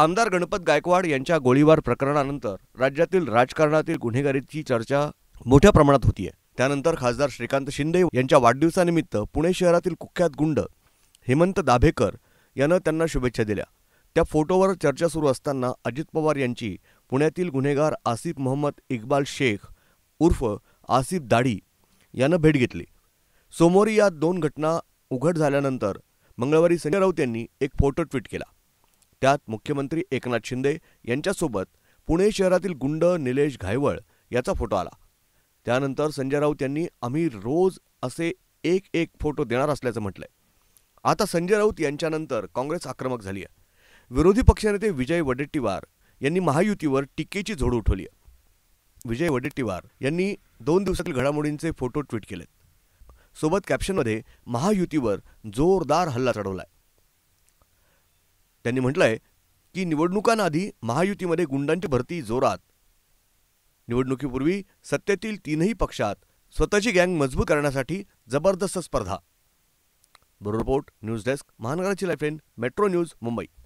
आमदार गणपत गायकवाड यांच्या गोळीबार प्रकरणानंतर राज्यातील राजकारणातील गुन्हेगारीची चर्चा मोठ्या प्रमाणात होती आहे त्यानंतर खासदार श्रीकांत शिंदे यांच्या वाढदिवसानिमित्त पुणे शहरातील कुख्यात गुंड हेमंत दाभेकर यानं त्यांना शुभेच्छा दिल्या त्या फोटोवर चर्चा सुरू असताना अजित पवार यांची पुण्यातील गुन्हेगार आसिफ मोहम्मद इक्बाल शेख उर्फ आसिफ दाढी यानं भेट घेतली सोमवारी या दोन घटना उघड झाल्यानंतर मंगळवारी संजय राऊत यांनी एक फोटो ट्विट केला त्यात मुख्यमंत्री एकनाथ शिंदे यांच्यासोबत पुणे शहरातील गुंड निलेश घायवळ याचा फोटो आला त्यानंतर संजय राऊत यांनी आम्ही रोज असे एक एक फोटो देणार असल्याचं म्हटलंय आता संजय राऊत यांच्यानंतर काँग्रेस आक्रमक झाली आहे विरोधी पक्षनेते विजय वडेट्टीवार यांनी महायुतीवर टीकेची झोड उठवली आहे विजय वडेट्टीवार यांनी दोन दिवसातील घडामोडींचे फोटो ट्विट केलेत सोबत कॅप्शनमध्ये महायुतीवर जोरदार हल्ला चढवलाय त्यांनी म्हटलंय की निवडणुकांआधी महायुतीमध्ये गुंडांची भरती जोरात निवडणुकीपूर्वी सत्तेतील तीनही पक्षात स्वतःची गँग मजबूत करण्यासाठी जबरदस्त स्पर्धा ब्युरो रिपोर्ट न्यूज डेस्क महानगराची लाईफ मेट्रो न्यूज मुंबई